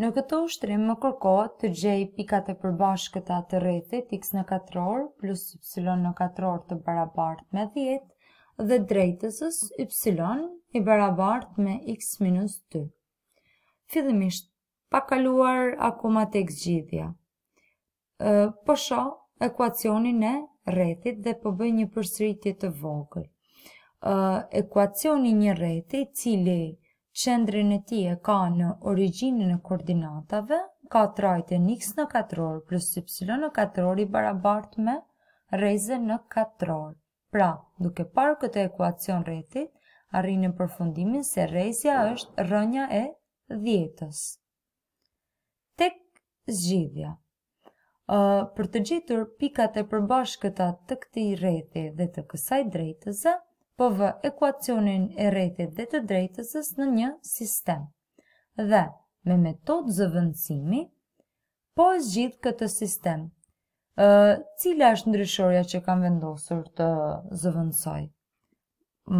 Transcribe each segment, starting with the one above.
Në këto ushtrim më kërkohet të gjej pikat e përbashkëta të rrethit x në katror plus y në katror të barabart me 10 dhe drejtësës y i barabart me x minus 2. Fidhëmisht, pa kaluar akuma të eksgjidhja. Po sho, ekuacionin e rrethit dhe po bëj një përsëritje të vogël. Ekuacioni një rrethit cili qendrën e ti e ka në originën e koordinatave, ka trajtë në x në 4 plus y në 4 i barabart me reze në 4. Pra, duke parë këtë ekuacion rrethit, arrinë në përfundimin se rejzja është rënja e djetës. Tek zgjidhja. Për të gjetur pikat e përbashkëta të këti rrethi dhe të kësaj drejtëzë, po vë ekuacionin e rejtet dhe të drejtësës në një sistem. Dhe me metod zëvëndësimi, po e zgjith këtë sistem. Cila është ndryshorja që kam vendosur të zëvëndësoj?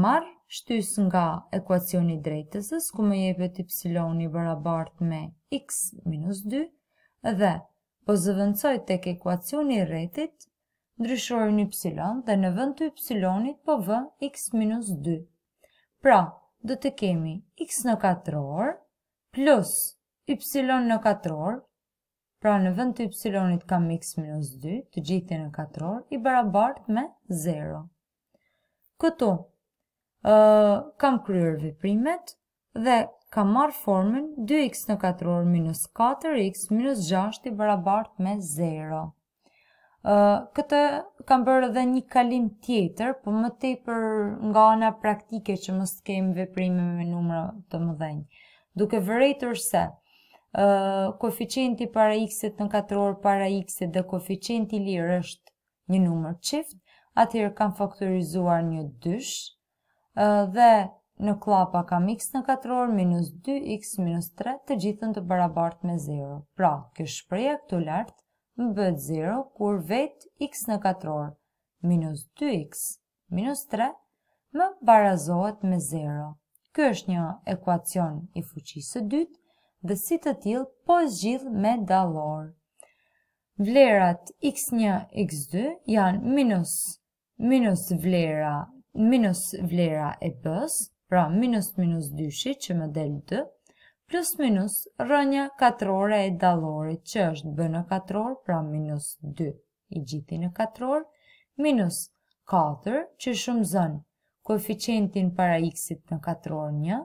Marë shtys nga ekuacioni drejtësës, ku me jepet y barabart me x minus 2, dhe po zëvëndësoj tek ekuacioni rejtet Ndryshojnë y, dhe në vënd të y, po vën x minus 2. Pra, dhe të kemi x në 4, plus y në 4, pra në vënd të y, kam x minus 2, të gjithi në 4, i barabart me 0. Këto, kam kryer viprimet, dhe kam marë formën 2x në 4 minus 4x minus 6, i barabart me 0 këtë kam bërë edhe një kalim tjetër, po më tej për nga ana praktike që mos kemi veprime me numra të mëdhenj. Duke vërejtur se Uh, koeficienti para x-it në 4 orë para x-it dhe koeficienti lirë është një numër qift, atëherë kam faktorizuar një dysh, uh, dhe në klapa kam x në 4 orë minus 2x minus 3 të gjithën të barabart me 0. Pra, kjo shpreja këtu lartë më bët 0 kur vet x në katror minus 2x minus 3 më barazohet me 0. Kjo është një ekuacion i fuqisë dytë dhe si të tjilë po zgjith me dalorë. Vlerat x1, x2 janë minus minus vlera minus vlera e bës pra minus minus shi që më delë plus minus rënja katrore e dalore që është b në katror, pra minus 2 i gjithi në katror, minus 4 që shumë zënë koeficientin para x-it në katror 1,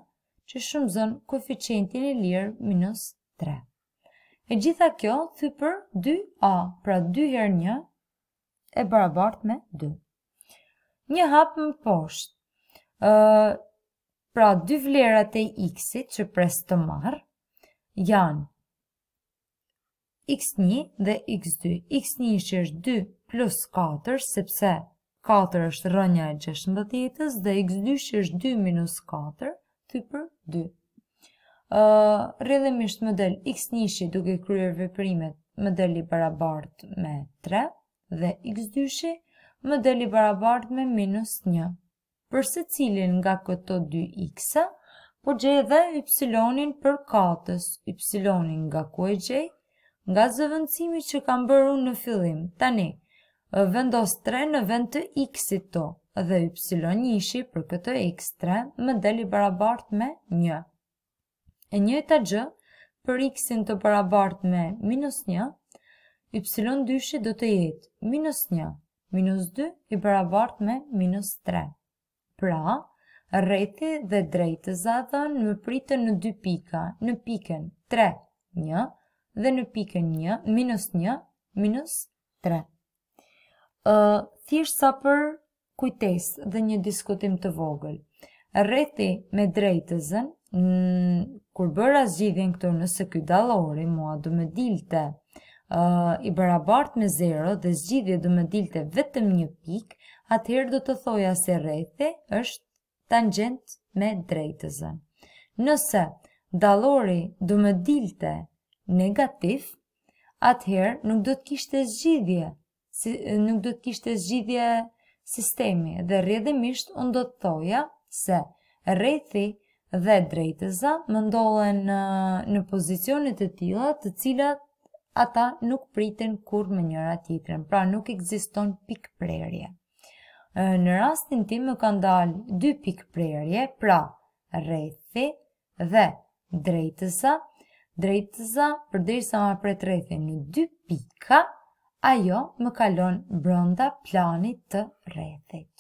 që shumë zënë koeficientin e lirë minus 3. E gjitha kjo thypër 2a, pra 2 her 1 e barabart me 2. Një hapë më poshtë, Pra, dy vlerat e x-it që pres të marë janë x1 dhe x2. x1 që është 2 plus 4, sepse 4 është rënja e gjeshtë në të dhe x2 që është 2 minus 4, ty për 2. më model x1-i duke kryer vëprimet, del i barabart me 3, dhe x 2 më del i barabart me minus 1 për se cilin nga këto 2x, po gjej dhe y-in për katës, y-in nga ku e gjej, nga zëvëndësimi që kam bërru në fillim, tani, vendos 3 në vend të x-it to, dhe y-in ishi për këto x3, më deli barabart me 1. E një e të gjë, për x-in të barabart me minus 1, y 2 dyshi do të jetë minus 1, minus 2 i barabart me minus 3. Pra, rrethi dhe drejtë zathën më pritën në dy pika, në pikën 3, 1, dhe në pikën 1, minus 1, minus 3. Uh, sa për kujtes dhe një diskutim të vogël. Rrethi me drejtë zën, kur bëra zgjidhjen këtu nëse ky dallori mua do më dilte i barabart me 0 dhe zgjidhje do me dilte vetëm një pik, atëherë do të thoja se rejthi është tangent me drejtëzën. Nëse dalori do me dilte negativ, atëherë nuk do të kishte zgjidhje, nuk do të kishte zgjidhje sistemi dhe rrjedhimisht unë do të thoja se rrethi dhe drejtëza më ndollen në, në pozicionit e tila të cilat ata nuk priten kur me njëra tjetërën, pra nuk existon pik prerje. Në rastin ti më kanë dalë dy pik prerje, pra rethi dhe drejtësa, drejtësa për dhe sa ma pret rethi në dy pika, ajo më kalon brënda planit të rethit.